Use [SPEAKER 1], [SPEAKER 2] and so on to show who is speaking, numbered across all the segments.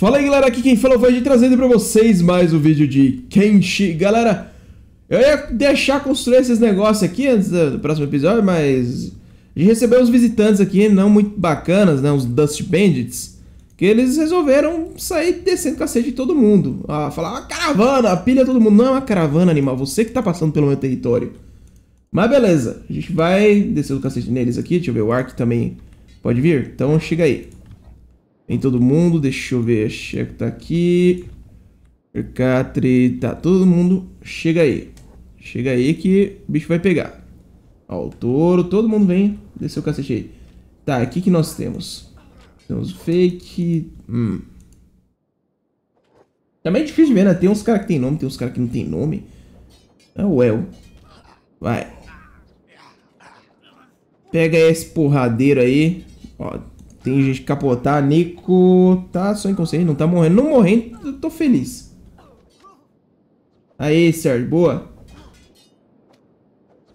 [SPEAKER 1] Fala aí galera, aqui quem fala foi é de trazendo para vocês mais um vídeo de Kenshi. Galera, eu ia deixar construir esses negócios aqui antes do próximo episódio, mas a gente recebeu uns visitantes aqui não muito bacanas, né, uns Dust Bandits, que eles resolveram sair descendo cacete de todo mundo. Ah, falar uma ah, caravana, pilha todo mundo. Não é uma caravana, animal, você que tá passando pelo meu território. Mas beleza, a gente vai descer o cacete neles aqui, deixa eu ver, o Ark também pode vir, então chega aí. Em todo mundo, deixa eu ver. que tá aqui. Catre, tá todo mundo. Chega aí. Chega aí que o bicho vai pegar. Ó, o touro, todo mundo vem. Desceu o cacete aí. Tá, o que que nós temos? Temos fake. Hum. Também tá é difícil de ver, né? Tem uns caras que tem nome, tem uns caras que não tem nome. É o El. Vai. Pega esse porradeiro aí. Ó, tem gente que capotar. Nico tá só inconsciente, não tá morrendo. Não morrendo, eu tô feliz. Aê, Sérgio, boa.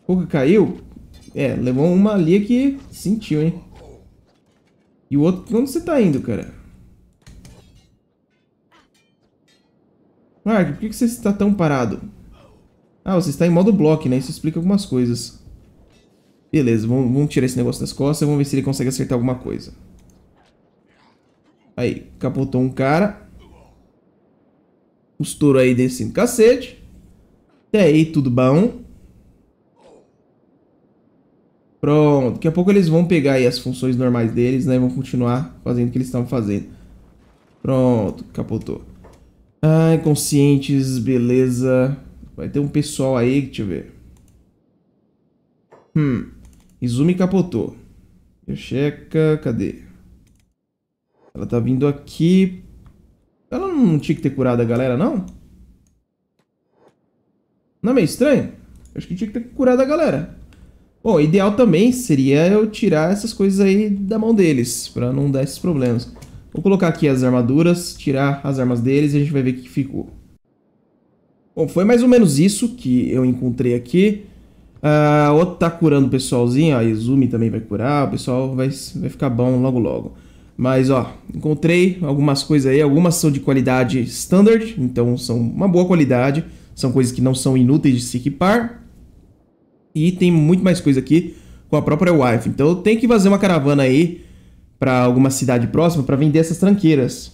[SPEAKER 1] O que caiu. É, levou uma ali que sentiu, hein? E o outro, onde você tá indo, cara? Mark, por que você está tão parado? Ah, você está em modo bloco, né? Isso explica algumas coisas. Beleza, vamos, vamos tirar esse negócio das costas e vamos ver se ele consegue acertar alguma coisa. Aí, capotou um cara. Os touros aí descendo assim cacete. Até aí, tudo bom. Pronto. Daqui a pouco eles vão pegar aí as funções normais deles, né? Vão continuar fazendo o que eles estavam fazendo. Pronto, capotou. Ah, inconscientes, beleza. Vai ter um pessoal aí, deixa eu ver. Hum. Izumi capotou. Eu checa, cadê? Ela tá vindo aqui. Ela não tinha que ter curado a galera, não? Não é meio estranho? acho que tinha que ter curado a galera. Bom, ideal também seria eu tirar essas coisas aí da mão deles, pra não dar esses problemas. Vou colocar aqui as armaduras, tirar as armas deles e a gente vai ver o que ficou. Bom, foi mais ou menos isso que eu encontrei aqui. Uh, outro tá curando o pessoalzinho, a Izumi também vai curar, o pessoal vai, vai ficar bom logo logo. Mas ó, encontrei algumas coisas aí, algumas são de qualidade standard, então são uma boa qualidade, são coisas que não são inúteis de se equipar. E tem muito mais coisa aqui com a própria wife. Então eu tenho que fazer uma caravana aí para alguma cidade próxima para vender essas tranqueiras.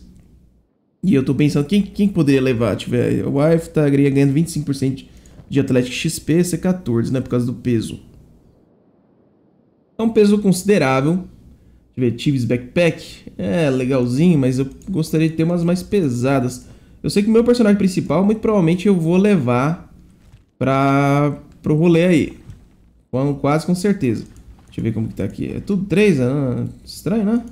[SPEAKER 1] E eu tô pensando, quem, quem poderia levar? tiver a wife tá ganhando 25% de Atlético XP, C14, é né, por causa do peso. É um peso considerável. Invetives Backpack. É legalzinho, mas eu gostaria de ter umas mais pesadas. Eu sei que o meu personagem principal, muito provavelmente eu vou levar para o rolê aí. Com, quase com certeza. Deixa eu ver como que tá aqui. É tudo três? Ah, estranho, né?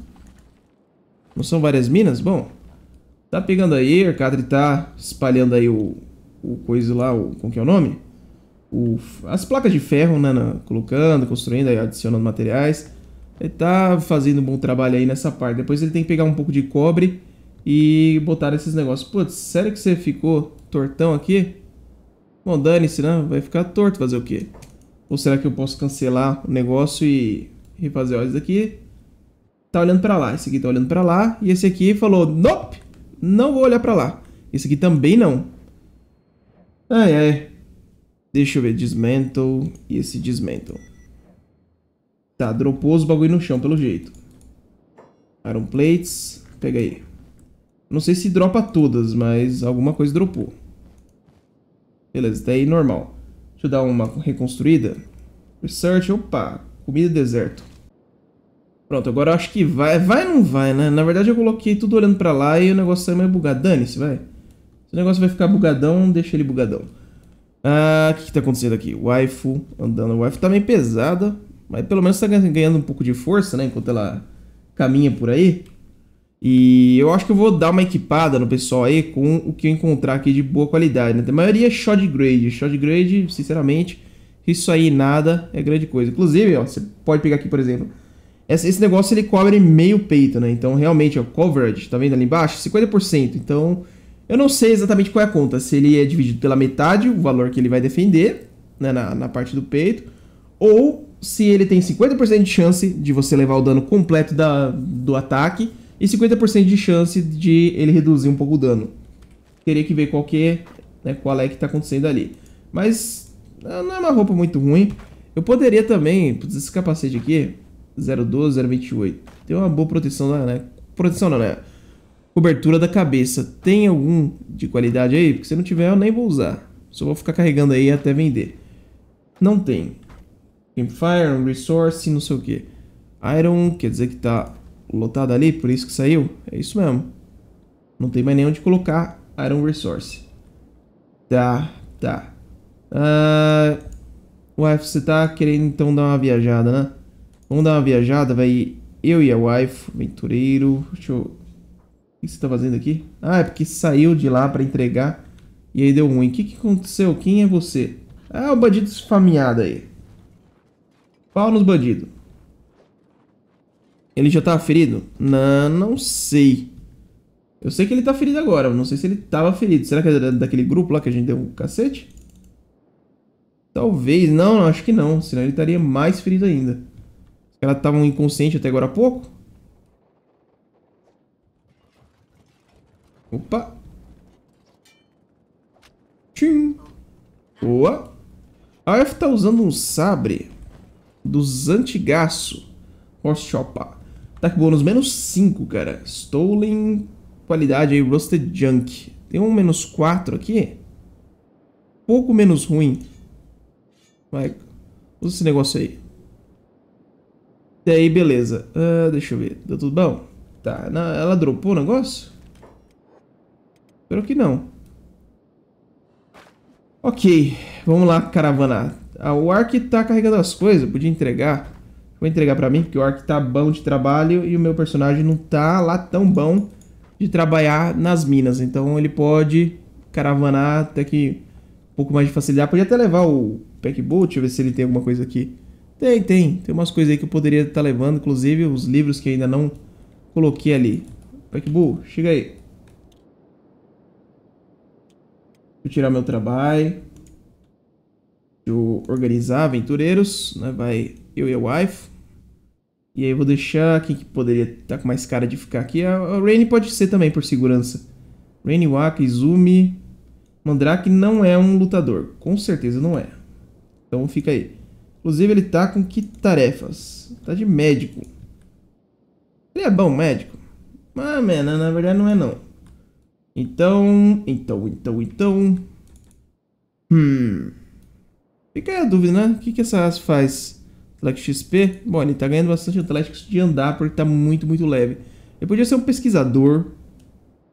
[SPEAKER 1] Não são várias minas? Bom, tá pegando aí, o Arcadre tá espalhando aí o, o coisa lá, o, como que é o nome? O, as placas de ferro, né, né? Colocando, construindo, aí adicionando materiais. Ele tá fazendo um bom trabalho aí nessa parte. Depois ele tem que pegar um pouco de cobre e botar esses negócios. Putz, sério que você ficou tortão aqui? Bom, dane-se, né? Vai ficar torto fazer o quê? Ou será que eu posso cancelar o negócio e refazer? Ó, aqui? daqui tá olhando pra lá. Esse aqui tá olhando pra lá. E esse aqui falou, nope, não vou olhar pra lá. Esse aqui também não. Ai, ai. Deixa eu ver, dismantle e esse dismantle. Tá, dropou os bagulho no chão, pelo jeito. Iron plates. Pega aí. Não sei se dropa todas, mas alguma coisa dropou. Beleza, daí tá normal. Deixa eu dar uma reconstruída. Research, opa. Comida deserto. Pronto, agora eu acho que vai. Vai ou não vai, né? Na verdade eu coloquei tudo olhando pra lá e o negócio saiu meio bugado. Dane-se, vai. Se o negócio vai ficar bugadão, deixa ele bugadão. Ah, o que, que tá acontecendo aqui? Waifu andando. A waifu tá meio pesada. Mas pelo menos está ganhando um pouco de força, né? Enquanto ela caminha por aí. E eu acho que eu vou dar uma equipada no pessoal aí com o que eu encontrar aqui de boa qualidade, né? A maioria é shot grade. Shot grade, sinceramente, isso aí nada é grande coisa. Inclusive, ó, você pode pegar aqui, por exemplo, esse negócio ele cobre meio peito, né? Então, realmente, o coverage, tá vendo ali embaixo? 50%. Então, eu não sei exatamente qual é a conta. Se ele é dividido pela metade, o valor que ele vai defender, né? na, na parte do peito, ou se ele tem 50% de chance de você levar o dano completo da, do ataque e 50% de chance de ele reduzir um pouco o dano. Teria que ver qual, que, é, né, qual é que tá acontecendo ali. Mas ah, não é uma roupa muito ruim. Eu poderia também, esse capacete aqui, 012, 028, tem uma boa proteção, né, né? Proteção não, né? Cobertura da cabeça. Tem algum de qualidade aí? Porque se não tiver, eu nem vou usar. Só vou ficar carregando aí até vender. Não tem. Campfire, Resource, não sei o que. Iron, quer dizer que tá lotado ali, por isso que saiu? É isso mesmo. Não tem mais nem onde colocar Iron Resource. Tá, tá. Uh, ah, wife, você tá querendo então dar uma viajada, né? Vamos dar uma viajada, vai eu e a wife, aventureiro. Deixa eu... O que você tá fazendo aqui? Ah, é porque saiu de lá pra entregar e aí deu ruim. O que que aconteceu? Quem é você? Ah, o bandido esfameado aí. Pau nos bandidos. Ele já tava tá ferido? Não, não sei. Eu sei que ele tá ferido agora. Não sei se ele tava ferido. Será que é daquele grupo lá que a gente deu um cacete? Talvez. Não, acho que não. Senão ele estaria mais ferido ainda. Ela tava inconsciente até agora há pouco. Opa. Tchim. Boa. A F tá usando um sabre dos antigaço. Horse Chopper. Tá com bônus menos 5, cara. Stolen, qualidade aí, Roasted Junk. Tem um menos 4 aqui. Pouco menos ruim. Vai, usa esse negócio aí. E aí, beleza. Uh, deixa eu ver. Deu tudo bom? Tá, na, ela dropou o negócio? Espero que não. Ok, vamos lá, caravana. Ah, o Ark tá carregando as coisas, podia entregar. Vou entregar pra mim, porque o Ark tá bom de trabalho e o meu personagem não tá lá tão bom de trabalhar nas minas. Então ele pode caravanar até que um pouco mais de facilidade. Podia até levar o Pack deixa eu ver se ele tem alguma coisa aqui. Tem, tem. Tem umas coisas aí que eu poderia estar tá levando, inclusive os livros que ainda não coloquei ali. Pack chega aí. Vou tirar meu trabalho eu organizar aventureiros, né? Vai eu e a wife. E aí eu vou deixar quem que poderia estar tá com mais cara de ficar aqui. A, Rainy pode ser também, por segurança. Rainy, Waka, Izumi... Mandrake não é um lutador. Com certeza não é. Então fica aí. Inclusive ele tá com que tarefas? Tá de médico. Ele é bom médico? Ah, man, na verdade não é não. Então... Então, então, então... Hum... Fica aí a dúvida, né? O que, que essa asa faz? Atlético XP? Bom, ele tá ganhando bastante Atléticos de andar porque tá muito, muito leve. Ele podia ser um pesquisador.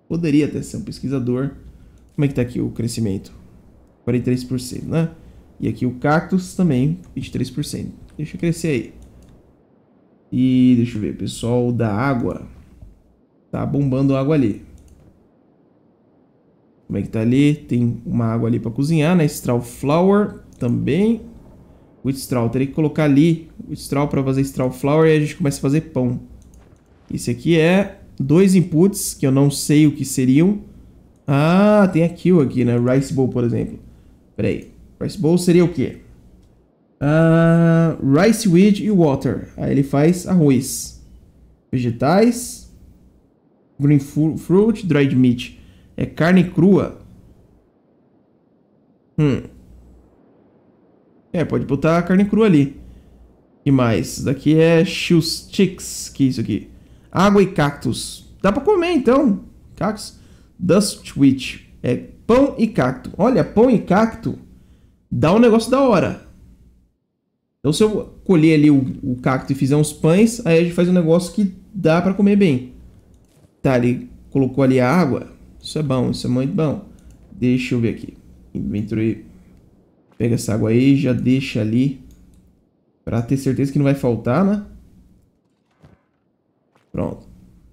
[SPEAKER 1] Poderia até ser um pesquisador. Como é que tá aqui o crescimento? 43%, né? E aqui o cactus também, 23%. Deixa crescer aí. E deixa eu ver, pessoal da água. Tá bombando água ali. Como é que tá ali? Tem uma água ali para cozinhar, né? Straw Flower também. straw teria que colocar ali straw para fazer straw flour e a gente começa a fazer pão. Isso aqui é dois inputs que eu não sei o que seriam. Ah, tem aqui o aqui, né? Rice bowl, por exemplo. Pera aí. Rice bowl seria o quê? Ah, rice wheat e water. Aí ele faz arroz. Vegetais. Green fruit, dried meat. É carne crua. Hum. É, pode botar a carne crua ali. E mais? Isso daqui é chustix. Que é isso aqui? Água e cactos. Dá pra comer, então. Cactos. Dust Witch. É pão e cacto. Olha, pão e cacto dá um negócio da hora. Então, se eu colher ali o, o cacto e fizer uns pães, aí a gente faz um negócio que dá pra comer bem. Tá, ele colocou ali a água. Isso é bom, isso é muito bom. Deixa eu ver aqui. Inventory Pega essa água aí, já deixa ali. Pra ter certeza que não vai faltar, né? Pronto.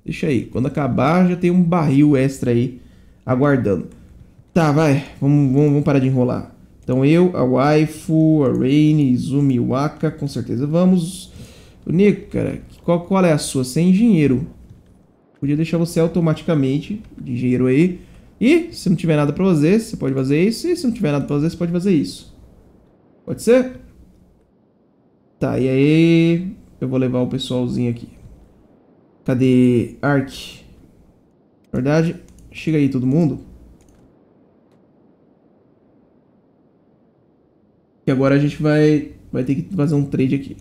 [SPEAKER 1] Deixa aí. Quando acabar, já tem um barril extra aí aguardando. Tá, vai. Vamos, vamos, vamos parar de enrolar. Então eu, a Waifu, a Rainy, Izumi, Waka, com certeza vamos. O Nico, cara, qual, qual é a sua? Sem é engenheiro. Podia deixar você automaticamente de engenheiro aí. E se não tiver nada pra fazer, você pode fazer isso. E se não tiver nada pra fazer, você pode fazer isso. Pode ser? Tá, e aí eu vou levar o pessoalzinho aqui. Cadê Ark? Verdade? Chega aí todo mundo. E agora a gente vai, vai ter que fazer um trade aqui.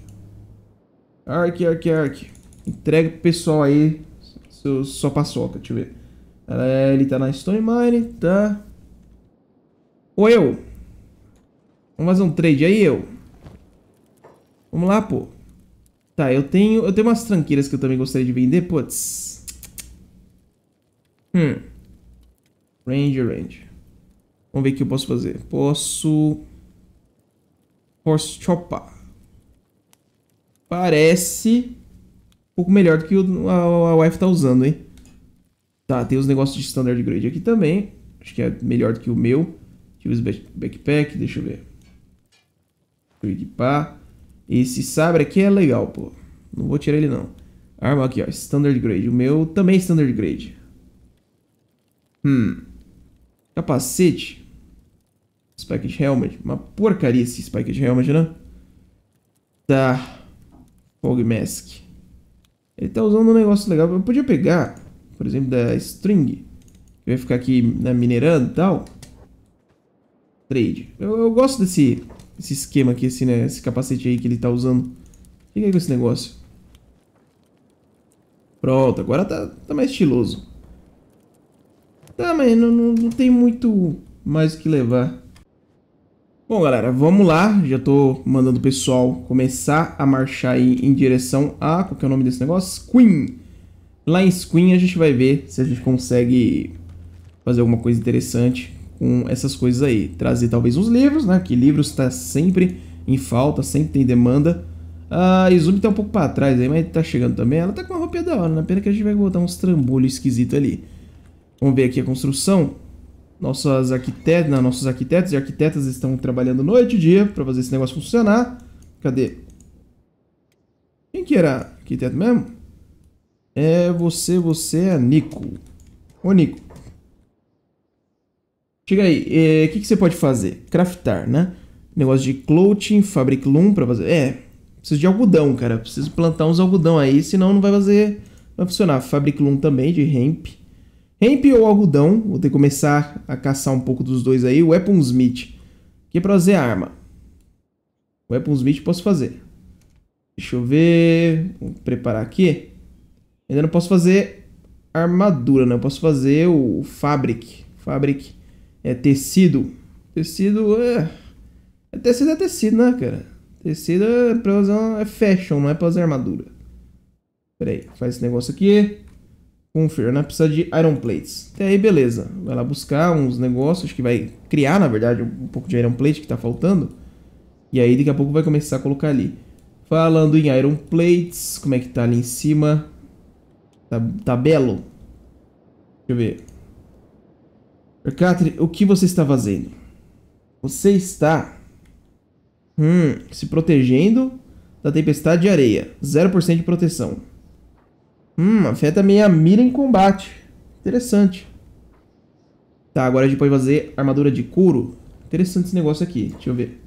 [SPEAKER 1] Ark, Ark, Ark. Entrega pro pessoal aí seu, sua paçoca, deixa eu ver. É, ele tá na Stone Mine, tá? Ou eu. Vamos fazer um trade aí, eu? Vamos lá, pô. Tá, eu tenho, eu tenho umas tranqueiras que eu também gostaria de vender, putz. Hum. Range, range. Vamos ver o que eu posso fazer. Posso... Horse chopar. Parece um pouco melhor do que a, a tá usando, hein? Tá, tem os negócios de standard grade aqui também. Acho que é melhor do que o meu. Tive os backpack, deixa eu ver. Upgrade pá. Esse sabre aqui é legal, pô. Não vou tirar ele, não. Arma aqui, ó. Standard grade. O meu também é standard grade. Hum. Capacete. Spiked helmet. Uma porcaria esse spiked helmet, né? Tá. Fog mask. Ele tá usando um negócio legal. Eu podia pegar, por exemplo, da string. Que vai ficar aqui né, minerando e tal. Trade. Eu, eu gosto desse esse esquema aqui, esse, né, esse capacete aí que ele tá usando. O que é com esse negócio? Pronto, agora tá, tá mais estiloso. Tá, mas não, não, não tem muito mais o que levar. Bom, galera, vamos lá. Já tô mandando o pessoal começar a marchar aí em direção a... Qual que é o nome desse negócio? Queen. Lá em Queen a gente vai ver se a gente consegue fazer alguma coisa interessante com essas coisas aí. Trazer talvez uns livros, né? Que livros está sempre em falta, sempre tem demanda. Ah, a ah, Izumi tá um pouco para trás aí, mas tá chegando também. Ela tá com uma roupinha da hora, na né? pena que a gente vai botar uns trambolhos esquisitos ali. Vamos ver aqui a construção. Nossas arquitetas, não, nossos arquitetos e arquitetas estão trabalhando noite e dia para fazer esse negócio funcionar. Cadê? Quem que era arquiteto mesmo? É você, você é Nico. Ô Nico, Chega aí, é, o é, que, que você pode fazer? Craftar, né? Negócio de clothing, fabric loom pra fazer. É, preciso de algodão, cara. Preciso plantar uns algodão aí, senão não vai fazer. Não vai funcionar. Fabric loom também, de hemp. Hemp ou algodão, vou ter que começar a caçar um pouco dos dois aí. Smith, que é pra fazer arma. Smith posso fazer. Deixa eu ver. Vou preparar aqui. Ainda não posso fazer armadura, né? Eu posso fazer o fabric. Fabric é tecido. Tecido é, é. tecido é tecido, né, cara? Tecido é pra usar. É fashion, não é pra usar armadura. Pera aí, faz esse negócio aqui. Confirma, né? Precisa de Iron Plates. Até aí, beleza. Vai lá buscar uns negócios que vai criar, na verdade, um pouco de Iron Plate que tá faltando. E aí, daqui a pouco vai começar a colocar ali. Falando em Iron Plates, como é que tá ali em cima? Tá, tá belo? Deixa eu ver. Mercatri, o que você está fazendo? Você está hum, se protegendo da tempestade de areia. 0% de proteção. Hum, afeta meia mira em combate. Interessante. Tá, agora a gente pode fazer armadura de couro. Interessante esse negócio aqui. Deixa eu ver.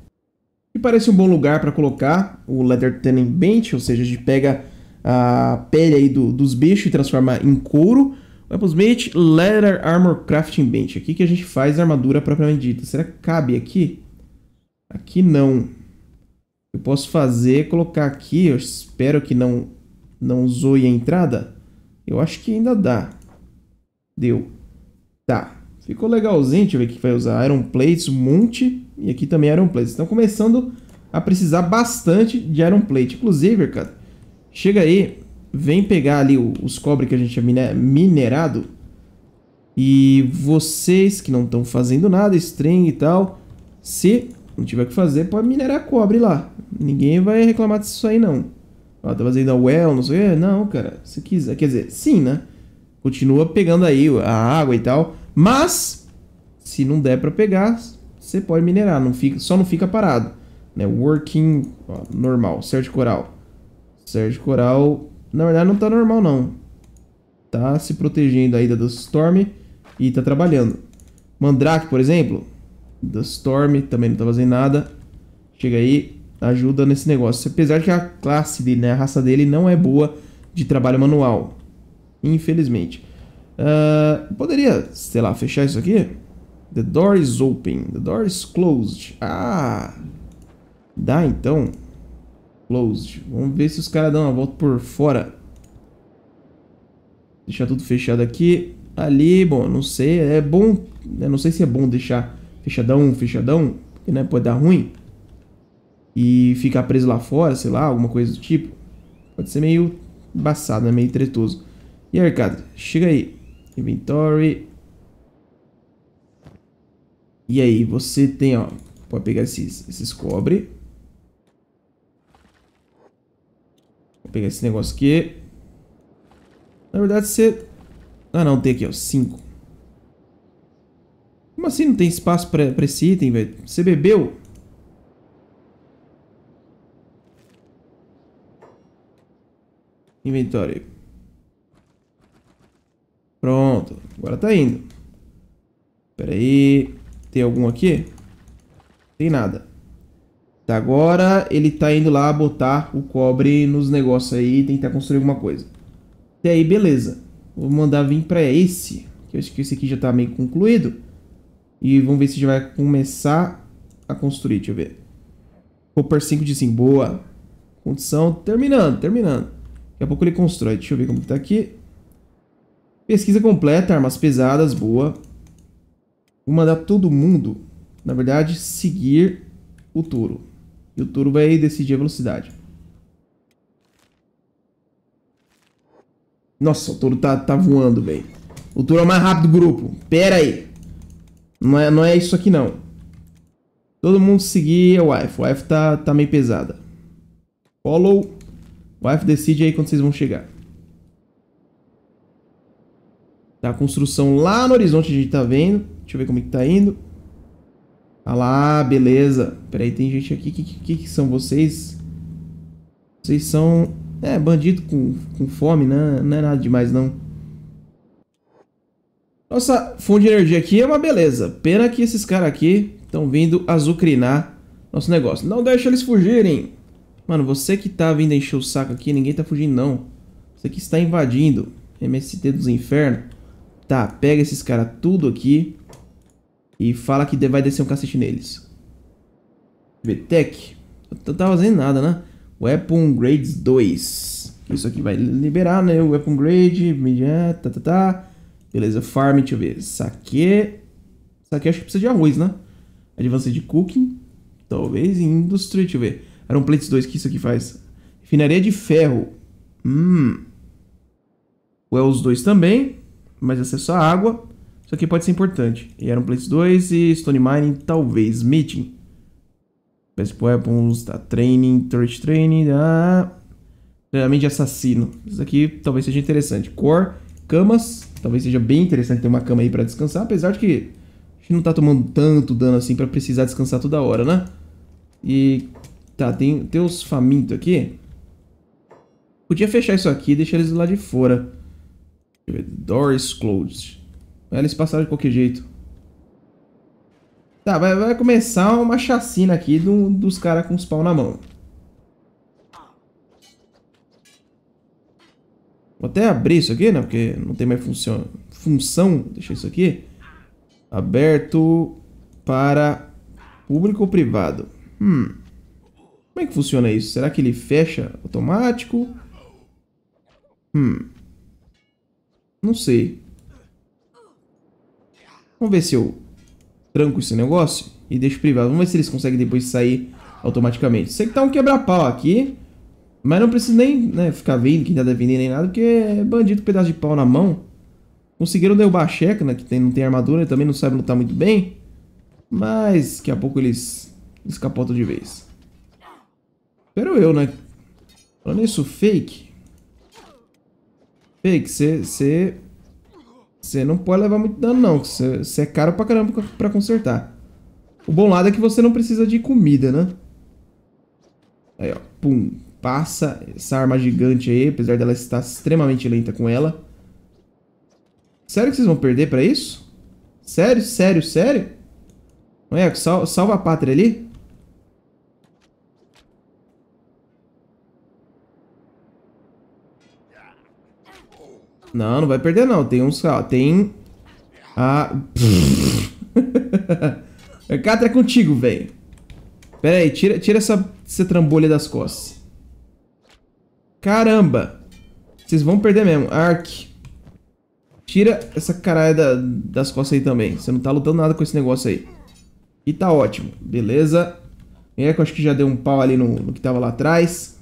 [SPEAKER 1] E parece um bom lugar para colocar o Leather Tanning Bench, ou seja, a gente pega a pele aí do, dos bichos e transforma em couro. Weaponsmith, Leather Armor Crafting Bench. Aqui que a gente faz armadura propriamente dita. Será que cabe aqui? Aqui não. Eu posso fazer, colocar aqui, eu espero que não, não zoe a entrada. Eu acho que ainda dá. Deu. Tá. Ficou legalzinho, deixa eu ver o que vai usar. Iron Plates, um monte. E aqui também Iron Plates. Estão começando a precisar bastante de Iron Plate. Inclusive, cara, chega aí vem pegar ali os cobre que a gente é minerado. E vocês que não estão fazendo nada, estranho e tal, se não tiver que fazer, pode minerar cobre lá. Ninguém vai reclamar disso aí, não. Ah, tá fazendo a well, não sei o que. Não, cara, se quiser. Quer dizer, sim, né? Continua pegando aí a água e tal. Mas, se não der pra pegar, você pode minerar. Não fica, só não fica parado. Né? Working, ó, normal, Sérgio coral. Sérgio coral, na verdade não tá normal não. Tá se protegendo aí da Dust Storm e tá trabalhando. Mandrake, por exemplo. Dust Storm também não tá fazendo nada. Chega aí, ajuda nesse negócio. Apesar que a classe dele, né, a raça dele não é boa de trabalho manual. Infelizmente. Uh, poderia, sei lá, fechar isso aqui? The door is open. The door is closed. Ah! Dá então. Closed. Vamos ver se os caras dão uma volta por fora. Deixar tudo fechado aqui. Ali, bom, não sei. É bom... Né, não sei se é bom deixar fechadão, fechadão. Porque, né, pode dar ruim. E ficar preso lá fora, sei lá, alguma coisa do tipo. Pode ser meio embaçado, né? Meio tretoso. E aí, Arcada? Chega aí. Inventory. E aí, você tem, ó... Pode pegar esses, esses cobre. pegar esse negócio aqui. Na verdade, você... Ah, não, tem aqui, ó, cinco Como assim não tem espaço pra, pra esse item, velho? Você bebeu? Inventório. Pronto, agora tá indo. Pera aí, tem algum aqui? Tem nada agora ele tá indo lá botar o cobre nos negócios aí tentar construir alguma coisa. Até aí, beleza. Vou mandar vir para esse. Que eu acho que esse aqui já tá meio concluído. E vamos ver se já vai começar a construir. Deixa eu ver. Copper 5 de 5. Boa. Condição terminando, terminando. Daqui a pouco ele constrói. Deixa eu ver como que tá aqui. Pesquisa completa, armas pesadas, boa. Vou mandar todo mundo, na verdade, seguir o touro. E o turbo vai decidir a velocidade. Nossa, o touro tá, tá voando, bem. O touro é o mais rápido do grupo. Pera aí. Não é, não é isso aqui, não. Todo mundo seguir a wife. A wife tá, tá meio pesada. Follow. Wife decide aí quando vocês vão chegar. Tá a construção lá no horizonte, a gente tá vendo. Deixa eu ver como é que tá indo. Ah lá, beleza. Peraí, tem gente aqui. Que, que, que são vocês? Vocês são... É, bandido com, com fome, né? Não é nada demais, não. Nossa fonte de energia aqui é uma beleza. Pena que esses caras aqui estão vindo azucrinar nosso negócio. Não deixa eles fugirem. Mano, você que tá vindo encher o saco aqui, ninguém tá fugindo, não. Você que está invadindo. MST dos infernos. Tá, pega esses caras tudo aqui. E fala que vai descer um cacete neles. VTech. Não tá fazendo nada, né? Weapon Grades 2. Isso aqui vai liberar, né? Weapon Grade, media, tá, tá, tá. Beleza, farm, deixa eu ver. Saque. Saque acho que precisa de arroz, né? Advanced Cooking. Talvez Industry, deixa eu ver. um Plates 2, que isso aqui faz? Refinaria de ferro. Hum. Wells 2 também. Mas acesso à é água. Isso aqui pode ser importante. E era um Place 2 e Stone Mining, talvez. Meeting. Best Weapons, tá? Training, Turret Training, ah, treinamento de assassino. Isso aqui talvez seja interessante. Core, camas, talvez seja bem interessante ter uma cama aí pra descansar, apesar de que a gente não tá tomando tanto dano assim pra precisar descansar toda hora, né? E tá, tem, tem os famintos aqui. Podia fechar isso aqui e deixar eles lá de fora. Deixa eu ver, doors closed. Eles é passaram de qualquer jeito. Tá, vai, vai começar uma chacina aqui do, dos caras com os pau na mão. Vou até abrir isso aqui, né? Porque não tem mais função. Função, deixa isso aqui. Aberto para público ou privado. Hum. Como é que funciona isso? Será que ele fecha automático? Hum. Não sei. Vamos ver se eu tranco esse negócio e deixo privado. Vamos ver se eles conseguem depois sair automaticamente. Sei que tá um quebra-pau aqui, mas não preciso nem né, ficar vendo quem tá defendendo nem nada, porque é bandido com um pedaço de pau na mão. Conseguiram derrubar a né? que tem, não tem armadura e também não sabe lutar muito bem. Mas daqui a pouco eles, escapotam de vez. Espero eu, né? Falando isso, Fake. Fake, você você não pode levar muito dano, não. Você é caro pra caramba pra consertar. O bom lado é que você não precisa de comida, né? Aí, ó. Pum. Passa essa arma gigante aí, apesar dela estar extremamente lenta com ela. Sério que vocês vão perder pra isso? Sério, sério, sério? Não é? Sal, salva a pátria ali? Não, não vai perder não. Tem uns... Tem... Ah... Catra é contigo, velho. Pera aí, tira, tira essa, essa trambolha das costas. Caramba. Vocês vão perder mesmo. Ark. Tira essa caralho da, das costas aí também. Você não tá lutando nada com esse negócio aí. E tá ótimo. Beleza. É acho que já deu um pau ali no, no que tava lá atrás.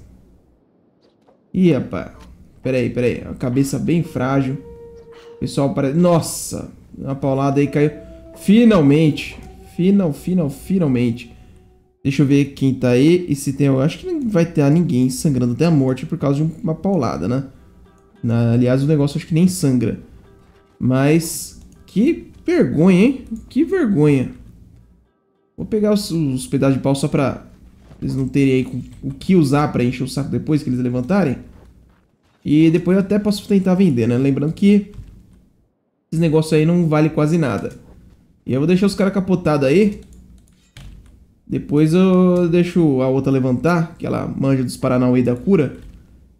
[SPEAKER 1] Ih, rapaz. Peraí, peraí, A cabeça bem frágil. Pessoal, parece... Nossa! Uma paulada aí caiu. Finalmente! Final, final, finalmente. Deixa eu ver quem tá aí e se tem... Eu acho que não vai ter ninguém sangrando até a morte por causa de uma paulada, né? Na... Aliás, o negócio acho que nem sangra. Mas... Que vergonha, hein? Que vergonha. Vou pegar os, os pedaços de pau só pra eles não terem aí o que usar pra encher o saco depois que eles levantarem. E depois eu até posso tentar vender, né? Lembrando que esses negócios aí não vale quase nada. E eu vou deixar os caras capotados aí. Depois eu deixo a outra levantar, que ela manja dos Paranauê da cura.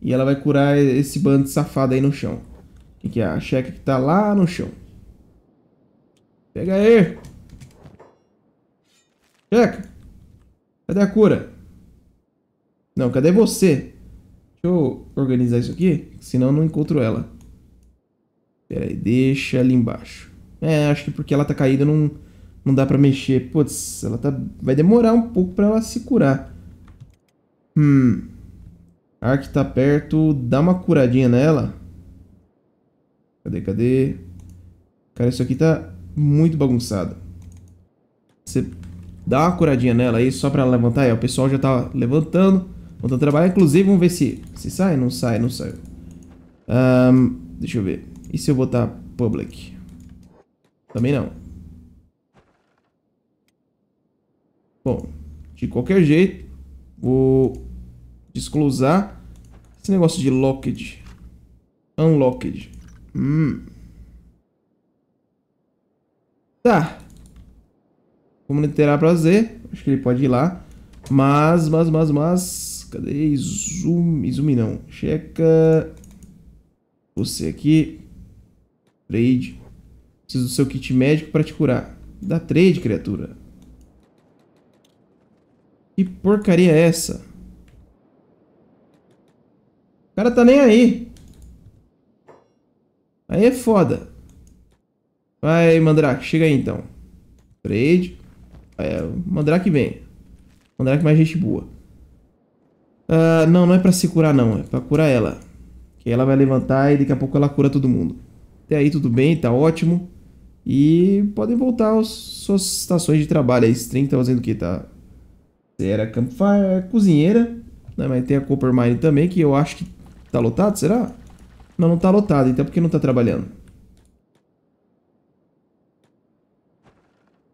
[SPEAKER 1] E ela vai curar esse bando de safado aí no chão. Que é a checa que tá lá no chão. Pega aí! Checa! Cadê a cura? Não, cadê você? Deixa eu organizar isso aqui, senão não encontro ela. Pera aí, deixa ali embaixo. É, acho que porque ela tá caída não, não dá pra mexer. Putz, ela tá... vai demorar um pouco pra ela se curar. Hum. A tá perto, dá uma curadinha nela. Cadê, cadê? Cara, isso aqui tá muito bagunçado. Você dá uma curadinha nela aí só pra levantar. É, o pessoal já tá levantando. Vou a trabalhar, inclusive, vamos ver se, se sai. Não sai, não sai. Um, deixa eu ver. E se eu botar public? Também não. Bom, de qualquer jeito, vou desclosar esse negócio de locked. Unlocked. Hum. Tá. Vamos terá prazer. Acho que ele pode ir lá. Mas, mas, mas, mas... Cadê? Zoom, Izumi não. Checa. Você aqui. Trade. Preciso do seu kit médico para te curar. Dá trade, criatura. Que porcaria é essa? O cara tá nem aí. Aí é foda. Vai, Mandrake, chega aí então. Trade. É, Mandrake vem. Mandrake mais gente boa. Uh, não, não é para se curar, não. É para curar ela. Que ela vai levantar e daqui a pouco ela cura todo mundo. Até aí tudo bem, tá ótimo. E podem voltar às suas estações de trabalho. A String tá fazendo o que? Tá... Era campfire, cozinheira. Né? Mas tem a Copper Mine também, que eu acho que tá lotado, será? Não, não tá lotado. Então por que não tá trabalhando?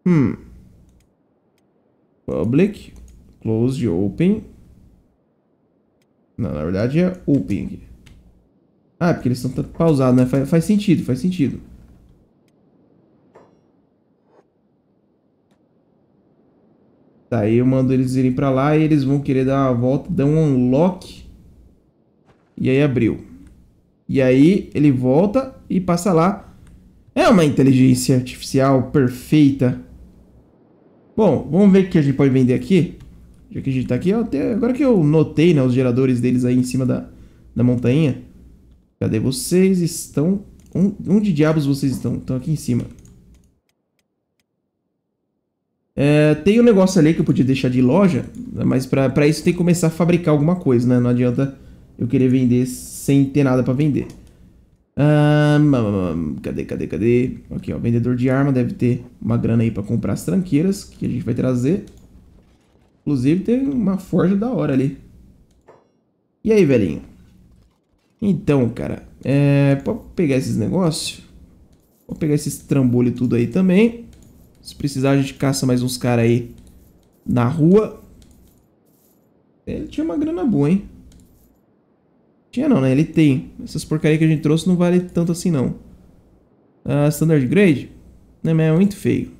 [SPEAKER 1] Hum. Public. Close open. Não, na verdade é o ping Ah, é porque eles estão pausados, né? Faz, faz sentido, faz sentido. Daí tá, eu mando eles irem pra lá e eles vão querer dar uma volta, dar um unlock. E aí abriu. E aí ele volta e passa lá. É uma inteligência artificial perfeita. Bom, vamos ver o que a gente pode vender aqui já que a gente tá aqui, até agora que eu notei né, os geradores deles aí em cima da, da montanha. Cadê vocês? Estão... Onde diabos vocês estão? Estão aqui em cima. É, tem um negócio ali que eu podia deixar de loja, né, mas para isso tem que começar a fabricar alguma coisa, né? Não adianta eu querer vender sem ter nada para vender. Um, ah, cadê, cadê, cadê? Aqui, ó. Vendedor de arma deve ter uma grana aí pra comprar as tranqueiras que a gente vai trazer. Inclusive tem uma forja da hora ali. E aí, velhinho? Então, cara, é... pode pegar esses negócios? Vou pegar esses e tudo aí também. Se precisar, a gente caça mais uns caras aí na rua. Ele tinha uma grana boa, hein? Tinha não, né? Ele tem. Essas porcaria que a gente trouxe não vale tanto assim, não. Uh, standard grade? Né, é muito feio.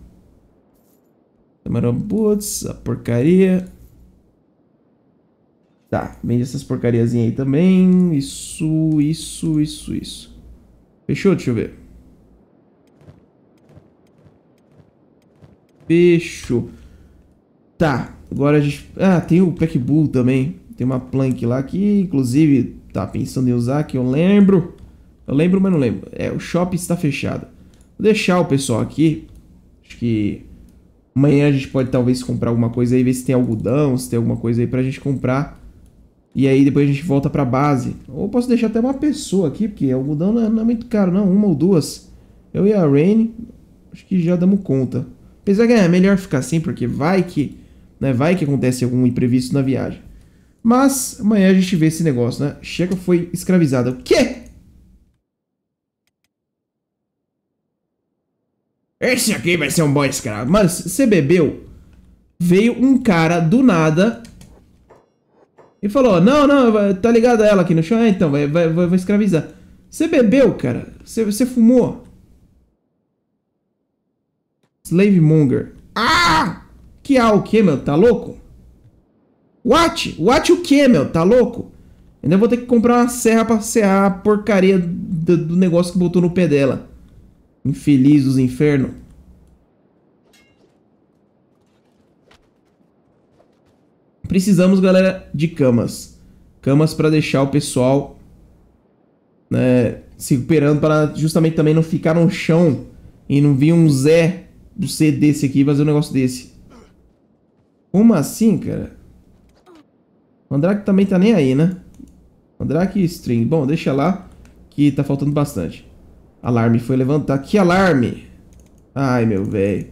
[SPEAKER 1] Camarão Boots, a porcaria. Tá, vende essas porcariazinhas aí também. Isso, isso, isso, isso. Fechou? Deixa eu ver. Fechou. Tá, agora a gente... Ah, tem o Pack Bull também. Tem uma plank lá que, inclusive, tá pensando em usar, que eu lembro. Eu lembro, mas não lembro. É, o shopping está fechado. Vou deixar o pessoal aqui. Acho que Amanhã a gente pode talvez comprar alguma coisa aí, ver se tem algodão, se tem alguma coisa aí pra gente comprar. E aí depois a gente volta pra base. Ou posso deixar até uma pessoa aqui, porque algodão não é, não é muito caro não, uma ou duas. Eu e a Rain, acho que já damos conta. Apesar que é melhor ficar assim, porque vai que, né, vai que acontece algum imprevisto na viagem. Mas amanhã a gente vê esse negócio, né? Checa foi escravizada. O quê? Esse aqui vai ser um bom escravo. Mano, você bebeu? Veio um cara do nada e falou: Não, não, tá ligado ela aqui no chão? É, então, vai, vai, vai, vai escravizar. Você bebeu, cara? Você, você fumou? Slave monger. Ah! Que ah, o que, meu? Tá louco? What? What o que, meu? Tá louco? Ainda vou ter que comprar uma serra pra serrar a porcaria do, do negócio que botou no pé dela. Infeliz dos infernos. Precisamos, galera, de camas. Camas para deixar o pessoal né, se recuperando para justamente também não ficar no chão e não vir um Zé do C desse aqui fazer um negócio desse. Como assim, cara? O Andrake também tá nem aí, né? Andrake e String. Bom, deixa lá que tá faltando bastante. Alarme foi levantar. Que alarme? Ai, meu velho.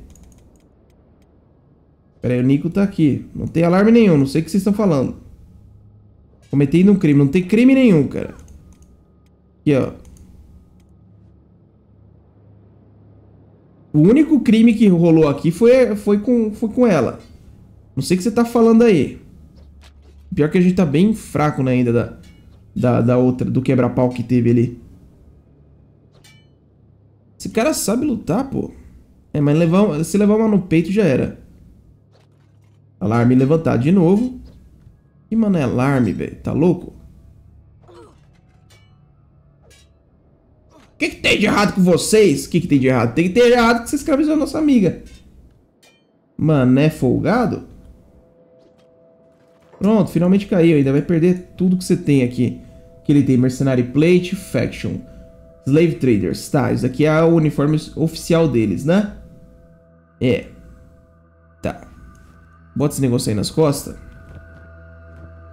[SPEAKER 1] Pera aí, o Nico tá aqui. Não tem alarme nenhum, não sei o que vocês estão falando. Cometendo um crime. Não tem crime nenhum, cara. Aqui, ó. O único crime que rolou aqui foi, foi, com, foi com ela. Não sei o que você tá falando aí. Pior que a gente tá bem fraco né, ainda da, da, da outra, do quebra-pau que teve ali. Esse cara sabe lutar, pô. É, mas levar, se levar uma no peito já era. Alarme levantar de novo. Que mano é alarme, velho? Tá louco? O que, que, tem de errado com vocês? O que, que, tem de errado? Tem que ter de errado que você escravizou a nossa amiga. Mané folgado? Pronto, finalmente caiu. Ainda vai perder tudo que você tem aqui. Que ele tem Mercenary Plate, Faction. Slave Traders. Tá, isso aqui é o uniforme oficial deles, né? É. Tá. Bota esse negócio aí nas costas.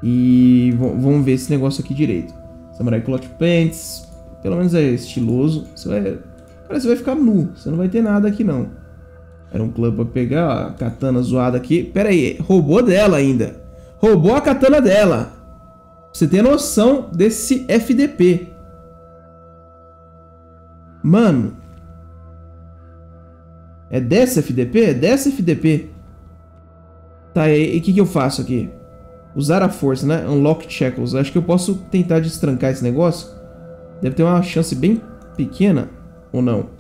[SPEAKER 1] E vamos ver esse negócio aqui direito. Samurai Clot Pants. Pelo menos é estiloso. Você vai... Cara, você vai ficar nu. Você não vai ter nada aqui, não. Era um clã pra pegar ó, a katana zoada aqui. Pera aí, roubou dela ainda. Roubou a katana dela. você tem noção desse FDP. Mano. É dessa FDP? É dessa FDP. Tá, e o que, que eu faço aqui? Usar a força, né? Unlock Shackles. Acho que eu posso tentar destrancar esse negócio. Deve ter uma chance bem pequena. Ou não?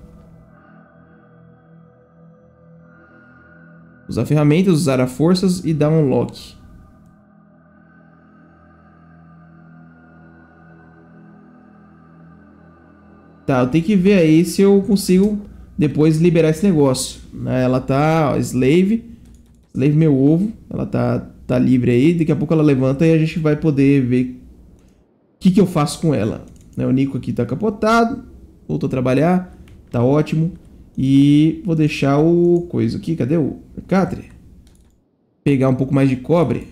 [SPEAKER 1] Usar ferramentas, usar a forças e dar um lock. Tá, eu tenho que ver aí se eu consigo depois liberar esse negócio. Né, ela tá ó, slave, slave meu ovo, ela tá, tá livre aí. Daqui a pouco ela levanta e a gente vai poder ver o que, que eu faço com ela. Né, o Nico aqui tá capotado, voltou a trabalhar, tá ótimo. E vou deixar o coisa aqui, cadê o Catre? Pegar um pouco mais de cobre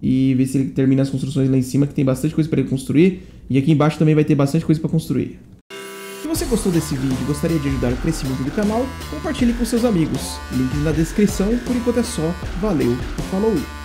[SPEAKER 1] e ver se ele termina as construções lá em cima, que tem bastante coisa para ele construir. E aqui embaixo também vai ter bastante coisa para construir você gostou desse vídeo e gostaria de ajudar o crescimento do canal, compartilhe com seus amigos. Link na descrição. Por enquanto é só. Valeu e falou!